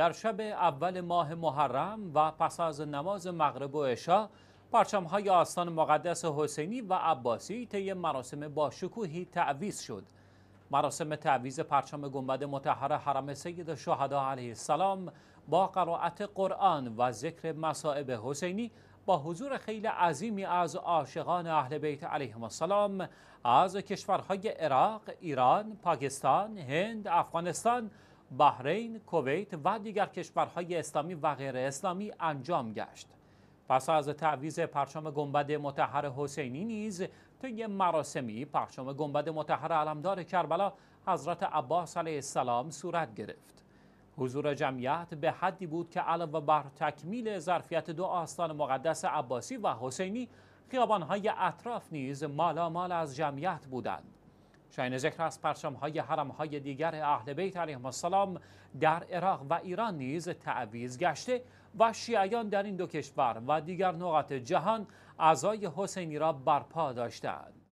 در شب اول ماه محرم و پس از نماز مغرب و عشا پرچم های آستان مقدس حسینی و عباسی طی مراسم شکوهی تعویز شد مراسم تعویز پرچم گنبد متحر حرم سید شهدا علیه السلام با قرائت قرآن و ذکر مصائب حسینی با حضور خیلی عظیمی از عاشقان اهل بیت علیهم السلام از کشورهای عراق، ایران، پاکستان، هند، افغانستان بحرین، کویت و دیگر کشورهای اسلامی و غیر اسلامی انجام گشت. پس از تعویز پرچم گنبد متحر حسینی نیز طی مراسمی پرچم گنبد متحر علمدار کربلا حضرت عباس علیه السلام صورت گرفت. حضور جمعیت به حدی بود که علاوه بر تکمیل ظرفیت دو آستان مقدس عباسی و حسینی خیابانهای اطراف نیز مال از جمعیت بودند. شاین ذکر است پرچم های حرم های دیگر اهل بیت علیهم السلام در عراق و ایران نیز تعویز گشته و شیعیان در این دو کشور و دیگر نقاط جهان اعضای حسینی را برپا داشتند